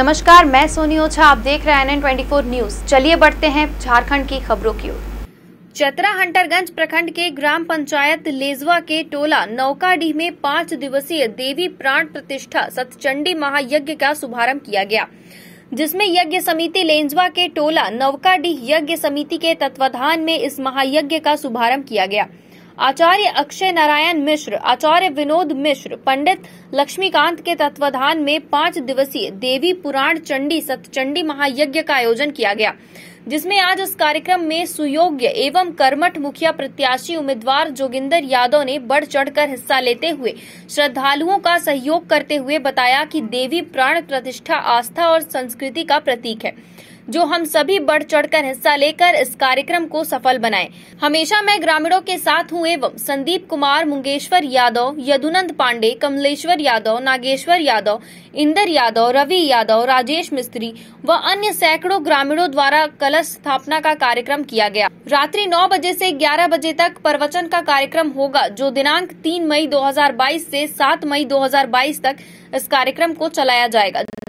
नमस्कार मैं सोनी ओझा आप देख रहे हैं एन एन न्यूज चलिए बढ़ते हैं झारखंड की खबरों की ओर चतरा हंटरगंज प्रखंड के ग्राम पंचायत लेजवा के टोला नौकाडीह में पाँच दिवसीय देवी प्राण प्रतिष्ठा सतचंडी महायज्ञ का शुभारंभ किया गया जिसमें यज्ञ समिति लेंजवा के टोला नौकाडीह यज्ञ समिति के तत्वाधान में इस महायज्ञ का शुभारंभ किया गया आचार्य अक्षय नारायण मिश्र आचार्य विनोद मिश्र पंडित लक्ष्मीकांत के तत्वाधान में पांच दिवसीय देवी पुराण चंडी सतचंडी महायज्ञ का आयोजन किया गया जिसमें आज इस कार्यक्रम में सुयोग्य एवं कर्मठ मुखिया प्रत्याशी उम्मीदवार जोगिंदर यादव ने बढ़ चढ़कर हिस्सा लेते हुए श्रद्धालुओं का सहयोग करते हुए बताया कि देवी प्राण प्रतिष्ठा आस्था और संस्कृति का प्रतीक है जो हम सभी बढ़ चढ़कर हिस्सा लेकर इस कार्यक्रम को सफल बनाए हमेशा मैं ग्रामीणों के साथ हूँ एवं संदीप कुमार मुंगेश्वर यादव यदुनंद पांडे कमलेश्वर यादव नागेश्वर यादव इंदर यादव रवि यादव राजेश मिस्त्री व अन्य सैकड़ों ग्रामीणों द्वारा कलर स्थापना का कार्यक्रम किया गया रात्रि 9 बजे से 11 बजे तक प्रवचन का कार्यक्रम होगा जो दिनांक 3 मई 2022 से 7 मई 2022 तक इस कार्यक्रम को चलाया जाएगा